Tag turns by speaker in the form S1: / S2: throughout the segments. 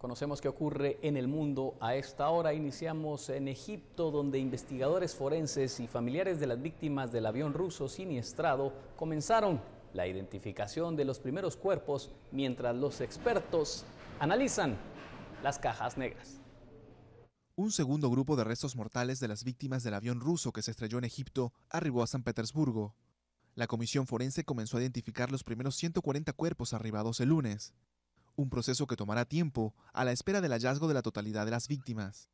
S1: Conocemos qué ocurre en el mundo. A esta hora iniciamos en Egipto, donde investigadores forenses y familiares de las víctimas del avión ruso siniestrado comenzaron la identificación de los primeros cuerpos mientras los expertos analizan las cajas negras.
S2: Un segundo grupo de restos mortales de las víctimas del avión ruso que se estrelló en Egipto arribó a San Petersburgo. La comisión forense comenzó a identificar los primeros 140 cuerpos arribados el lunes un proceso que tomará tiempo a la espera del hallazgo de la totalidad de las víctimas.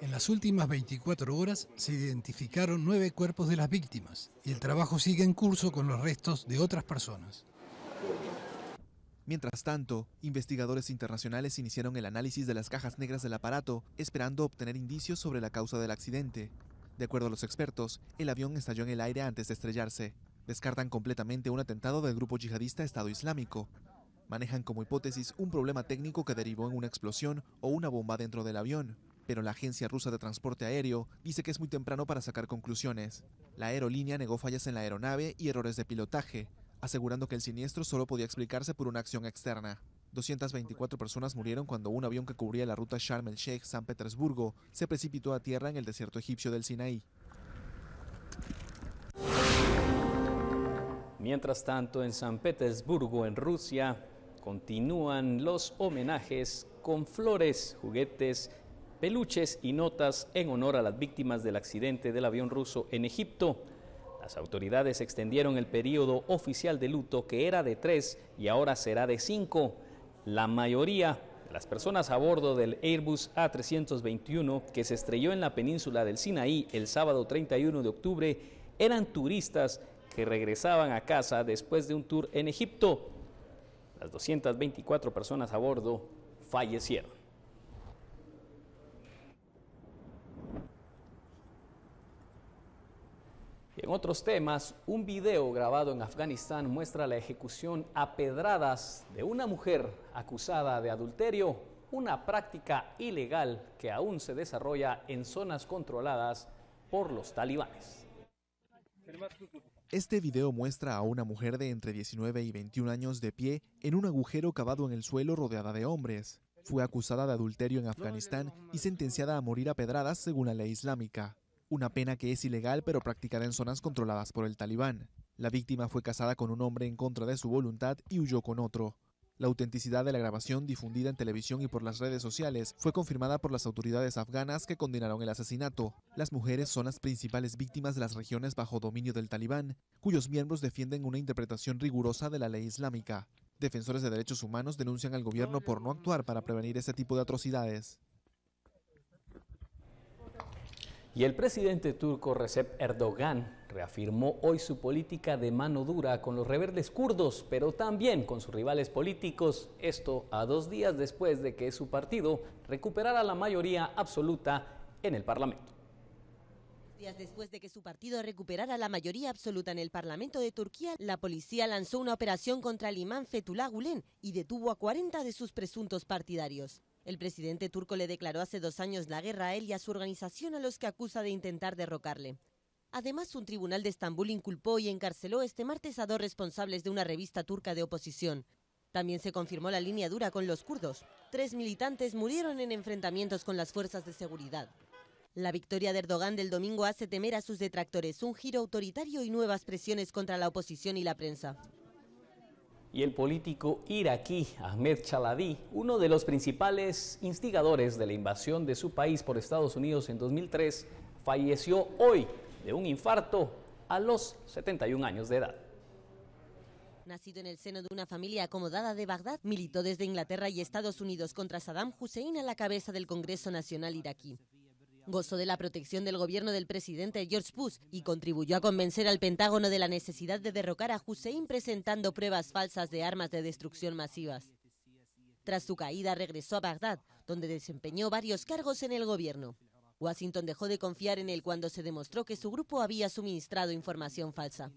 S2: En las últimas 24 horas se identificaron nueve cuerpos de las víctimas y el trabajo sigue en curso con los restos de otras personas. Mientras tanto, investigadores internacionales iniciaron el análisis de las cajas negras del aparato, esperando obtener indicios sobre la causa del accidente. De acuerdo a los expertos, el avión estalló en el aire antes de estrellarse. Descartan completamente un atentado del grupo yihadista Estado Islámico. Manejan como hipótesis un problema técnico que derivó en una explosión o una bomba dentro del avión, pero la Agencia Rusa de Transporte Aéreo dice que es muy temprano para sacar conclusiones. La aerolínea negó fallas en la aeronave y errores de pilotaje, asegurando que el siniestro solo podía explicarse por una acción externa. 224 personas murieron cuando un avión que cubría la ruta Sharm el-Sheikh-San Petersburgo se precipitó a tierra en el desierto egipcio del Sinaí.
S1: Mientras tanto, en San Petersburgo, en Rusia, continúan los homenajes con flores, juguetes, peluches y notas en honor a las víctimas del accidente del avión ruso en Egipto. Las autoridades extendieron el periodo oficial de luto que era de tres y ahora será de cinco. La mayoría de las personas a bordo del Airbus A321 que se estrelló en la península del Sinaí el sábado 31 de octubre eran turistas que regresaban a casa después de un tour en Egipto. Las 224 personas a bordo fallecieron. Y en otros temas, un video grabado en Afganistán muestra la ejecución a pedradas de una mujer acusada de adulterio, una práctica ilegal que aún se desarrolla en zonas controladas por los talibanes.
S2: Este video muestra a una mujer de entre 19 y 21 años de pie en un agujero cavado en el suelo rodeada de hombres. Fue acusada de adulterio en Afganistán y sentenciada a morir a pedradas según la ley islámica, una pena que es ilegal pero practicada en zonas controladas por el talibán. La víctima fue casada con un hombre en contra de su voluntad y huyó con otro. La autenticidad de la grabación difundida en televisión y por las redes sociales fue confirmada por las autoridades afganas que condenaron el asesinato. Las mujeres son las principales víctimas de las regiones bajo dominio del talibán, cuyos miembros defienden una interpretación rigurosa de la ley islámica. Defensores de derechos humanos denuncian al gobierno por no actuar para prevenir ese tipo de atrocidades.
S1: Y el presidente turco Recep Erdogan reafirmó hoy su política de mano dura con los rebeldes kurdos, pero también con sus rivales políticos, esto a dos días después de que su partido recuperara la mayoría absoluta en el Parlamento.
S3: Días después de que su partido recuperara la mayoría absoluta en el Parlamento de Turquía, la policía lanzó una operación contra el imán Fethullah Gulen y detuvo a 40 de sus presuntos partidarios. El presidente turco le declaró hace dos años la guerra a él y a su organización a los que acusa de intentar derrocarle. Además, un tribunal de Estambul inculpó y encarceló este martes a dos responsables de una revista turca de oposición. También se confirmó la línea dura con los kurdos. Tres militantes murieron en enfrentamientos con las fuerzas de seguridad. La victoria de Erdogan del domingo hace temer a sus detractores un giro autoritario y nuevas presiones contra la oposición y la prensa
S1: y el político iraquí Ahmed Chaladi, uno de los principales instigadores de la invasión de su país por Estados Unidos en 2003, falleció hoy de un infarto a los 71 años de
S2: edad.
S3: Nacido en el seno de una familia acomodada de Bagdad, militó desde Inglaterra y Estados Unidos contra Saddam Hussein a la cabeza del Congreso Nacional Iraquí gozó de la protección del gobierno del presidente George Bush y contribuyó a convencer al Pentágono de la necesidad de derrocar a Hussein presentando pruebas falsas de armas de destrucción masivas. Tras su caída regresó a Bagdad, donde desempeñó varios cargos en el gobierno. Washington dejó de confiar en él cuando se demostró que su grupo había suministrado información falsa.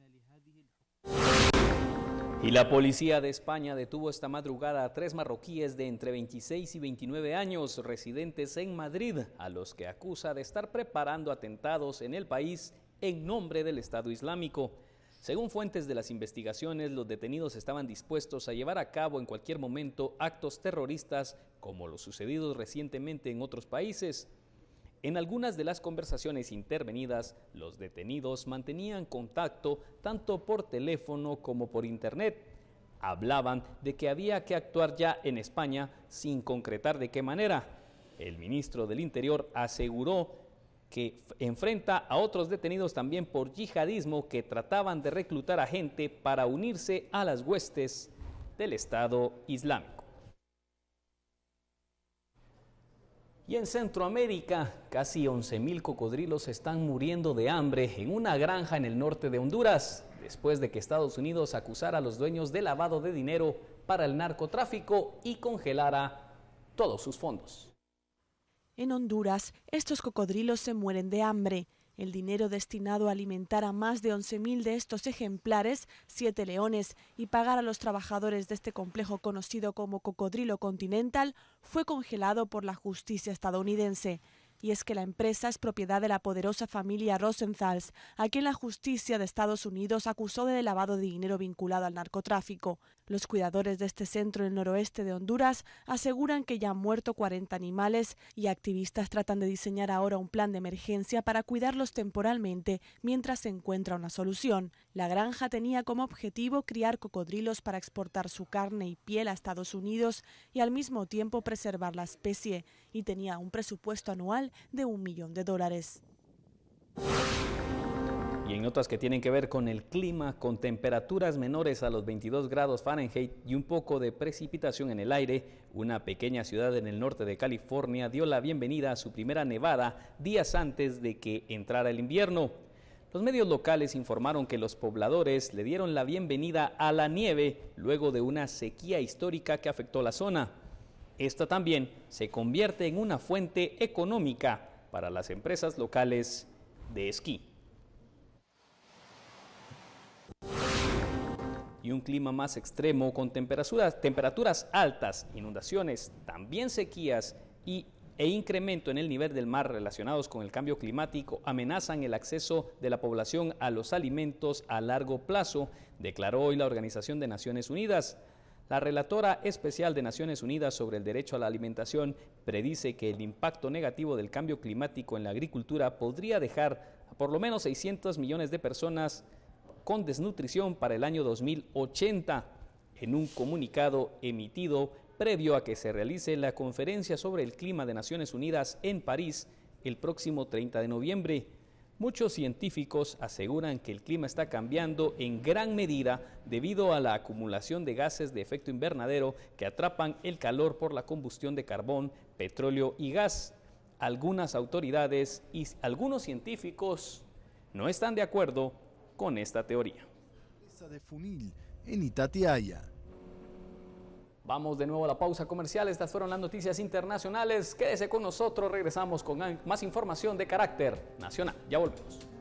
S1: Y la policía de España detuvo esta madrugada a tres marroquíes de entre 26 y 29 años residentes en Madrid, a los que acusa de estar preparando atentados en el país en nombre del Estado Islámico. Según fuentes de las investigaciones, los detenidos estaban dispuestos a llevar a cabo en cualquier momento actos terroristas como los sucedidos recientemente en otros países. En algunas de las conversaciones intervenidas, los detenidos mantenían contacto tanto por teléfono como por internet. Hablaban de que había que actuar ya en España sin concretar de qué manera. El ministro del Interior aseguró que enfrenta a otros detenidos también por yihadismo que trataban de reclutar a gente para unirse a las huestes del Estado Islámico. Y en Centroamérica, casi 11.000 cocodrilos están muriendo de hambre en una granja en el norte de Honduras, después de que Estados Unidos acusara a los dueños de lavado de dinero para el narcotráfico y congelara todos sus fondos.
S3: En Honduras, estos cocodrilos se mueren de hambre. El dinero destinado a alimentar a más de 11.000 de estos ejemplares, siete leones, y pagar a los trabajadores de este complejo conocido como Cocodrilo Continental, fue congelado por la justicia estadounidense. Y es que la empresa es propiedad de la poderosa familia Rosenzals, a quien la justicia de Estados Unidos acusó de lavado de dinero vinculado al narcotráfico. Los cuidadores de este centro en el noroeste de Honduras aseguran que ya han muerto 40 animales y activistas tratan de diseñar ahora un plan de emergencia para cuidarlos temporalmente mientras se encuentra una solución. La granja tenía como objetivo criar cocodrilos para exportar su carne y piel a Estados Unidos y al mismo tiempo preservar la especie y tenía un presupuesto anual de un millón de dólares.
S1: Y en notas que tienen que ver con el clima, con temperaturas menores a los 22 grados Fahrenheit y un poco de precipitación en el aire, una pequeña ciudad en el norte de California dio la bienvenida a su primera nevada días antes de que entrara el invierno. Los medios locales informaron que los pobladores le dieron la bienvenida a la nieve luego de una sequía histórica que afectó la zona. Esta también se convierte en una fuente económica para las empresas locales de esquí. Y un clima más extremo con temperaturas, altas, inundaciones, también sequías y, e incremento en el nivel del mar relacionados con el cambio climático amenazan el acceso de la población a los alimentos a largo plazo, declaró hoy la Organización de Naciones Unidas. La relatora especial de Naciones Unidas sobre el derecho a la alimentación predice que el impacto negativo del cambio climático en la agricultura podría dejar a por lo menos 600 millones de personas con desnutrición para el año 2080. En un comunicado emitido previo a que se realice la conferencia sobre el clima de Naciones Unidas en París el próximo 30 de noviembre, Muchos científicos aseguran que el clima está cambiando en gran medida debido a la acumulación de gases de efecto invernadero que atrapan el calor por la combustión de carbón, petróleo y gas. Algunas autoridades y algunos científicos no están de acuerdo con esta teoría. Vamos de nuevo a la pausa comercial. Estas fueron las noticias internacionales. Quédese con nosotros. Regresamos con más información de carácter nacional. Ya volvemos.